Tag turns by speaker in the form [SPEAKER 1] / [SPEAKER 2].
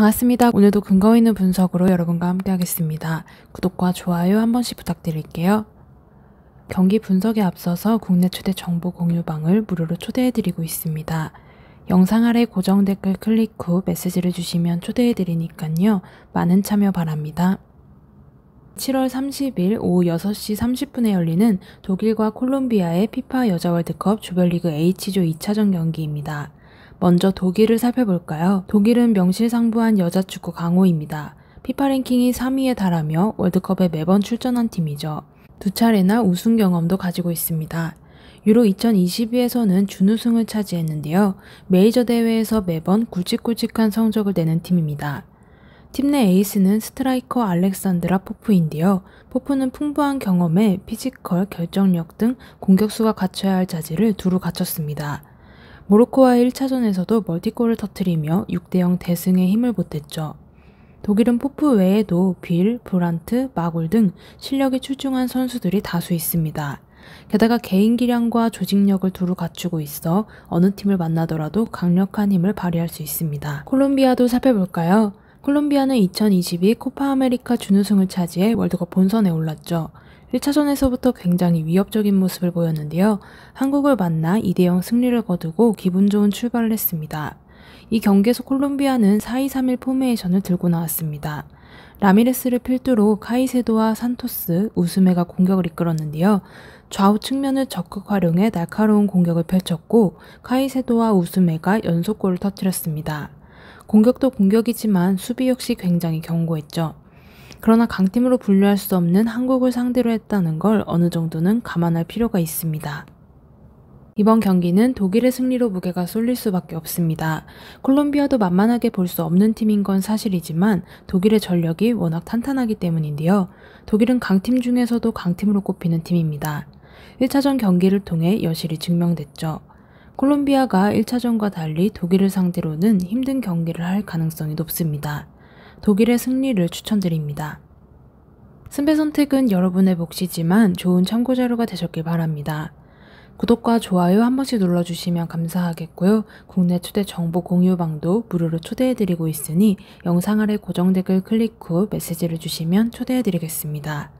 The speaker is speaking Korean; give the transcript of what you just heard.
[SPEAKER 1] 반갑습니다. 오늘도 근거 있는 분석으로 여러분과 함께 하겠습니다. 구독과 좋아요 한 번씩 부탁드릴게요. 경기 분석에 앞서서 국내 최대 정보 공유방을 무료로 초대해드리고 있습니다. 영상 아래 고정 댓글 클릭 후 메시지를 주시면 초대해드리니깐요. 많은 참여 바랍니다. 7월 30일 오후 6시 30분에 열리는 독일과 콜롬비아의 피파 여자 월드컵 조별리그 H조 2차전 경기입니다. 먼저 독일을 살펴볼까요? 독일은 명실상부한 여자 축구 강호입니다. 피파 랭킹이 3위에 달하며 월드컵에 매번 출전한 팀이죠. 두 차례나 우승 경험도 가지고 있습니다. 유로 2022에서는 준우승을 차지했는데요. 메이저 대회에서 매번 굵직굵직한 성적을 내는 팀입니다. 팀 내 에이스는 스트라이커 알렉산드라 포프인데요. 포프는 풍부한 경험에 피지컬, 결정력 등 공격수가 갖춰야 할 자질을 두루 갖췄습니다. 모로코와의 1차전에서도 멀티골을 터뜨리며 6대0 대승에 힘을 보탰죠. 독일은 포프 외에도 빌, 브란트, 마골 등 실력이 출중한 선수들이 다수 있습니다. 게다가 개인 기량과 조직력을 두루 갖추고 있어 어느 팀을 만나더라도 강력한 힘을 발휘할 수 있습니다. 콜롬비아도 살펴볼까요? 콜롬비아는 2022 코파 아메리카 준우승을 차지해 월드컵 본선에 올랐죠. 1차전에서부터 굉장히 위협적인 모습을 보였는데요. 한국을 만나 2대0 승리를 거두고 기분 좋은 출발을 했습니다. 이 경기에서 콜롬비아는 4-2-3-1 포메이션을 들고 나왔습니다. 라미레스를 필두로 카이세도와 산토스, 우스메가 공격을 이끌었는데요. 좌우 측면을 적극 활용해 날카로운 공격을 펼쳤고 카이세도와 우스메가 연속골을 터뜨렸습니다. 공격도 공격이지만 수비 역시 굉장히 견고했죠. 그러나 강팀으로 분류할 수 없는 한국을 상대로 했다는 걸 어느 정도는 감안할 필요가 있습니다. 이번 경기는 독일의 승리로 무게가 쏠릴 수밖에 없습니다. 콜롬비아도 만만하게 볼 수 없는 팀인 건 사실이지만 독일의 전력이 워낙 탄탄하기 때문인데요. 독일은 강팀 중에서도 강팀으로 꼽히는 팀입니다. 1차전 경기를 통해 여실히 증명됐죠. 콜롬비아가 1차전과 달리 독일을 상대로는 힘든 경기를 할 가능성이 높습니다. 독일의 승리를 추천드립니다. 승배 선택은 여러분의 몫이지만 좋은 참고자료가 되셨길 바랍니다. 구독과 좋아요 한 번씩 눌러주시면 감사하겠고요. 국내 초대 정보 공유방도 무료로 초대해드리고 있으니 영상 아래 고정 댓글 클릭 후 메시지를 주시면 초대해드리겠습니다.